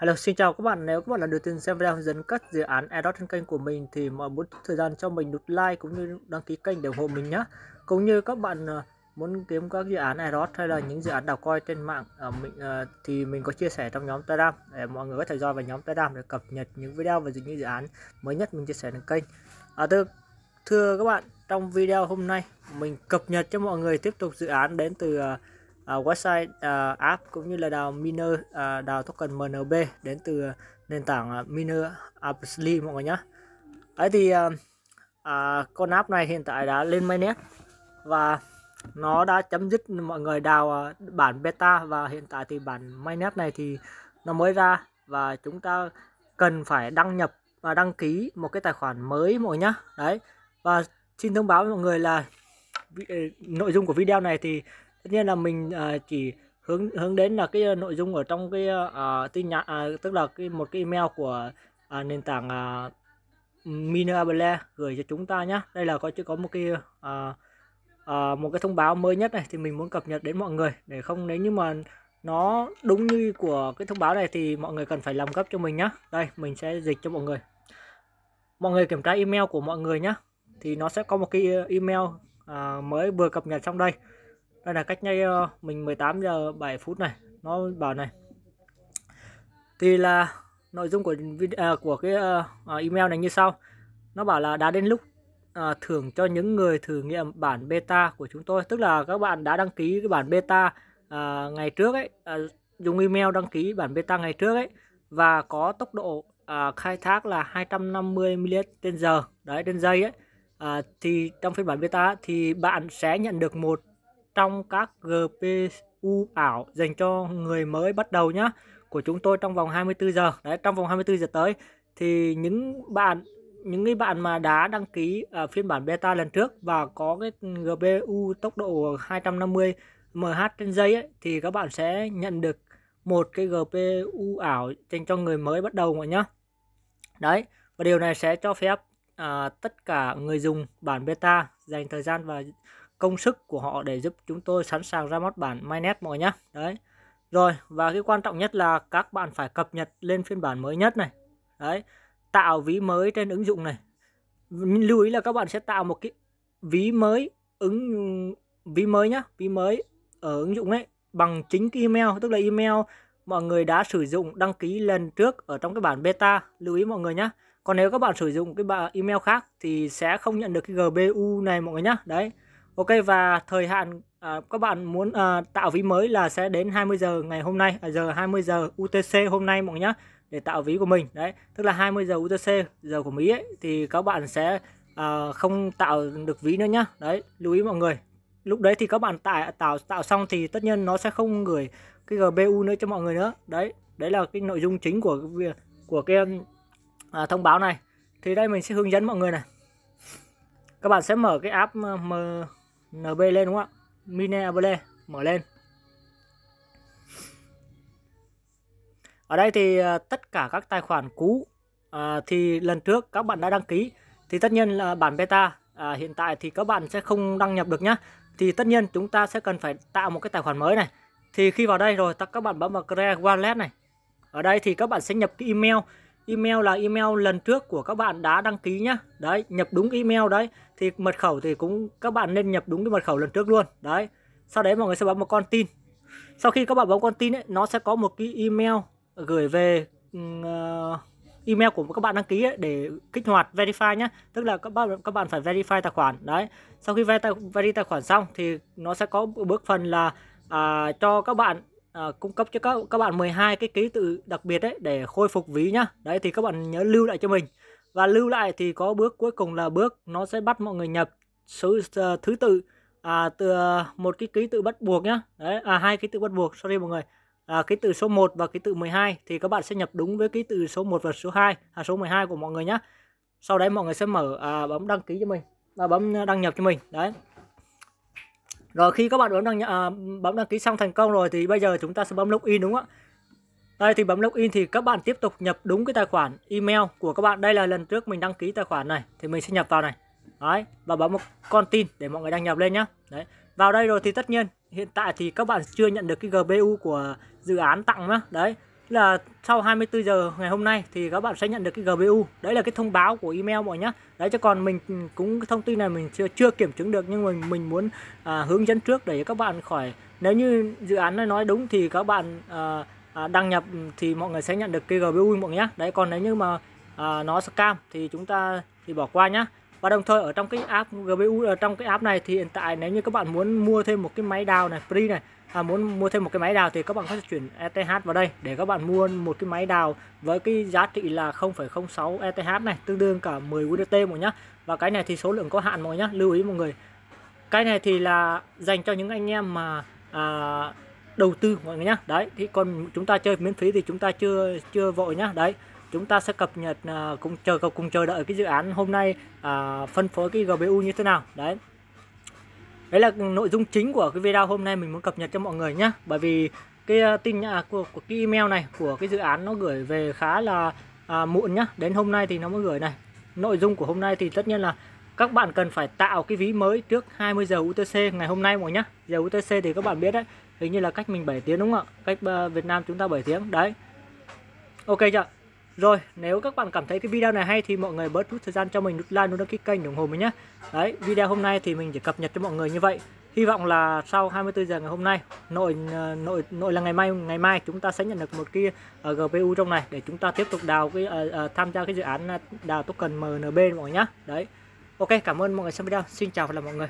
Hello, xin chào các bạn. Nếu các bạn là đầu tiên xem video hướng dẫn cắt dự án airdot trên kênh của mình thì mọi muốn thời gian cho mình nút like cũng như đăng ký kênh để ủng hộ mình nhé. Cũng như các bạn ờ, muốn kiếm các dự án airdot hay là những dự án đào coi trên mạng ờ, mình ờ, thì mình có chia sẻ trong nhóm Telegram để mọi người có thể join vào nhóm Telegram để cập nhật những video và những dự án mới nhất mình chia sẻ trên kênh. À, thưa, thưa các bạn, trong video hôm nay mình cập nhật cho mọi người tiếp tục dự án đến từ uh, uh, website uh, app cũng như là đào miner uh, đào token MNB đến từ nền tảng uh, miner app mọi người nhé ấy thì uh, uh, con app này hiện tại đã lên mainnet và nó đã chấm dứt mọi người đào uh, bản beta và hiện tại thì bản mainnet này thì nó mới ra và chúng ta cần phải đăng nhập và đăng ký một cái tài khoản mới mọi nhá. đấy và xin thông báo với mọi người là nội dung của video này thì tất nhiên là mình à, chỉ hướng hướng đến là cái à, nội dung ở trong cái à, tin nhắn à, tức là cái một cái email của à, nền tảng à, Minerable gửi cho chúng ta nhé đây là có chỉ có một cái à, à, một cái thông báo mới nhất này thì mình muốn cập nhật đến mọi người để không nếu như mà nó đúng như của cái thông báo này thì mọi người cần phải làm gấp cho mình nhé đây mình sẽ dịch cho mọi người mọi người kiểm tra email của mọi người nhé thì nó sẽ có một cái à, email à, mới vừa cập nhật trong đây đây là cách nay ờ, mình 18 giờ 7 phút này nó bảo này thì là nội dung của video, à, của cái ờ, à, email này như sau nó bảo là đã đến lúc ờ, thưởng cho những người thử nghiệm bản beta của chúng tôi tức là các bạn đã đăng ký cái bản beta ngày trước ấy dùng email đăng ký bản beta ngày trước ấy và có tốc độ khai thác là 250 ms trên giờ đấy trên giây ấy thì trong phiên bản beta thì bạn sẽ nhận được một trong các GPU ảo dành cho người mới bắt đầu nhá của chúng tôi trong vòng 24 giờ đấy trong vòng 24 giờ tới thì những bạn những cái bạn mà đã đăng ký ở ờ, phiên bản beta lần trước và có cái GPU tốc độ 250 mh trên giây ấy, thì các bạn sẽ nhận được một cái GPU ảo dành cho người mới bắt đầu mọi nhá đấy và điều này sẽ cho phép à, tất cả người dùng bản beta dành thời gian và công sức của họ để giúp chúng tôi sẵn sàng ra mắt bản MyNet mọi nhé. Đấy. Rồi, và cái quan trọng nhất là các bạn phải cập nhật lên phiên bản mới nhất này. Đấy, tạo ví mới trên ứng dụng này. Lưu ý là các bạn sẽ tạo một cái ví mới ứng ví mới nhá, ví mới ở ứng dụng ấy bằng chính cái email, tức là email mọi người đã sử dụng đăng ký lần trước ở trong cái bản beta, lưu ý mọi người nhá. Còn nếu các bạn sử dụng cái email khác thì sẽ không nhận được cái GBU này mọi người nhá. Đấy. Ok và thời hạn à, các bạn muốn à, tạo ví mới là sẽ đến 20 giờ ngày hôm nay à, giờ 20 giờ UTC hôm nay mọi người nhá để tạo ví của mình đấy tức là 20 giờ UTC giờ của Mỹ ấy, thì các bạn sẽ à, không tạo được ví nữa nhá đấy lưu ý mọi người lúc đấy thì các bạn tải tạo tạo xong thì tất nhiên nó sẽ không gửi cái GBU nữa cho mọi người nữa đấy đấy là cái nội dung chính của việc của cái à, thông báo này thì đây mình sẽ hướng dẫn mọi người này các bạn sẽ mở cái app à, m NB lên đúng không ạ? Mine mở lên. Ở đây thì à, tất cả các tài khoản cũ à, thì lần trước các bạn đã đăng ký thì tất nhiên là bản beta à, hiện tại thì các bạn sẽ không đăng nhập được nhá. Thì tất nhiên chúng ta sẽ cần phải tạo một cái tài khoản mới này. Thì khi vào đây rồi các bạn bấm vào create wallet này. Ở đây thì các bạn sẽ nhập cái email email là email lần trước của các bạn đã đăng ký nhá đấy nhập đúng email đấy thì mật khẩu thì cũng các bạn nên nhập đúng cái mật khẩu lần trước luôn đấy sau đấy mọi người sẽ bấm một con tin sau khi các bạn bấm con tin ấy, nó sẽ có một cái email gửi về uh, email của các bạn đăng ký ấy, để kích hoạt verify nhé tức là các bạn các bạn phải verify tài khoản đấy sau khi verify tài khoản xong thì nó sẽ có bước phần là à, cho các bạn à, cung cấp cho các các bạn 12 cái ký tự đặc biệt đấy để khôi phục ví nhá. Đấy thì các bạn nhớ lưu lại cho mình. Và lưu lại thì có bước cuối cùng là bước nó sẽ bắt mọi người nhập số uh, thứ tự à, từ ờ, một cái ký tự bắt buộc nhá. Đấy à hai ký tự bắt buộc, sorry mọi người. À, ký tự số 1 và ký tự 12 thì các bạn sẽ nhập đúng với ký tự số 1 và số 2 à số 12 của mọi người nhá. Sau đấy mọi người sẽ mở à, bấm đăng ký cho mình, và bấm đăng nhập cho mình. Đấy. Rồi khi các bạn bấm đăng à, bấm đăng ký xong thành công rồi thì bây giờ chúng ta sẽ bấm login đúng không ạ? Đây thì bấm login thì các bạn tiếp tục nhập đúng cái tài khoản email của các bạn. Đây là lần trước mình đăng ký tài khoản này thì mình sẽ nhập vào này. Đấy và bấm một con tin để mọi người đăng nhập lên nhá. Đấy. Vào đây rồi thì tất nhiên hiện tại thì các bạn chưa nhận được cái GBU của dự án tặng nữa. Đấy, là sau 24 giờ ngày hôm nay thì các bạn sẽ nhận được cái GPU đấy là cái thông báo của email mọi nhá đấy cho còn mình cũng cái thông tin này mình chưa chưa kiểm chứng được nhưng mà mình muốn à, hướng dẫn trước để các bạn khỏi nếu như dự án này nói đúng thì các bạn à, à, đăng nhập thì mọi người sẽ nhận được cái GPU mọi nhá đấy còn nếu như mà à, nó scam thì chúng ta thì bỏ qua nhá và đồng thời ở trong cái app GPU ở trong cái app này thì hiện tại nếu như các bạn muốn mua thêm một cái máy đào này free này à, muốn mua thêm một cái máy đào thì các bạn có thể chuyển ETH vào đây để các bạn mua một cái máy đào với cái giá trị là 0,06 ETH này tương đương cả 10 USDT mọi nhá và cái này thì số lượng có hạn mọi nhá lưu ý mọi người cái này thì là dành cho những anh em mà à, đầu tư mọi người nhá đấy thì còn chúng ta chơi miễn phí thì chúng ta chưa chưa vội nhá đấy chúng ta sẽ cập nhật à, cùng chờ cùng chờ đợi cái dự án hôm nay à, phân phối cái GPU như thế nào đấy đấy là nội dung chính của cái video hôm nay mình muốn cập nhật cho mọi người nhé bởi vì cái uh, tin à, của, của cái email này của cái dự án nó gửi về khá là à, muộn nhá đến hôm nay thì nó mới gửi này nội dung của hôm nay thì tất nhiên là các bạn cần phải tạo cái ví mới trước 20 giờ UTC ngày hôm nay mọi nhá giờ UTC thì các bạn biết đấy hình như là cách mình 7 tiếng đúng không ạ cách uh, Việt Nam chúng ta 7 tiếng đấy ok chưa rồi nếu các bạn cảm thấy cái video này hay thì mọi người bớt chút thời gian cho mình nút like nút đăng ký kênh ủng hộ mình nhé Đấy video hôm nay thì mình chỉ cập nhật cho mọi người như vậy Hy vọng là sau 24 giờ ngày hôm nay nội ờ, nội nội là ngày mai ngày mai chúng ta sẽ nhận được một cái uh, ờ, GPU trong này để chúng ta tiếp tục đào cái uh, uh, tham gia cái dự án đào token MNB mọi người nhé Đấy Ok cảm ơn mọi người xem video Xin chào và là mọi người